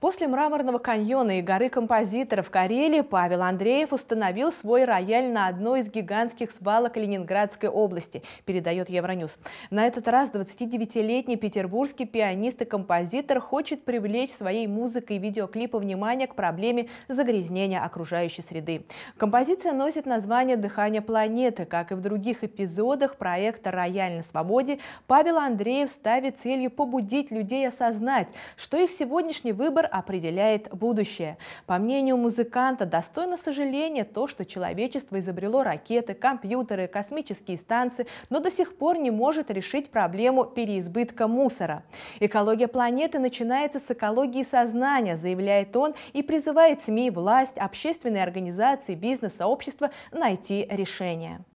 После мраморного каньона и горы композиторов Карелии Павел Андреев установил свой рояль на одной из гигантских свалок Ленинградской области, передает Евроньюз. На этот раз 29-летний петербургский пианист и композитор хочет привлечь своей музыкой и видеоклипа внимание к проблеме загрязнения окружающей среды. Композиция носит название «Дыхание планеты». Как и в других эпизодах проекта «Рояль на свободе», Павел Андреев ставит целью побудить людей осознать, что их сегодняшний выбор определяет будущее. По мнению музыканта, достойно сожаления то, что человечество изобрело ракеты, компьютеры, космические станции, но до сих пор не может решить проблему переизбытка мусора. Экология планеты начинается с экологии сознания, заявляет он, и призывает СМИ, власть, общественные организации, бизнес-сообщество найти решение.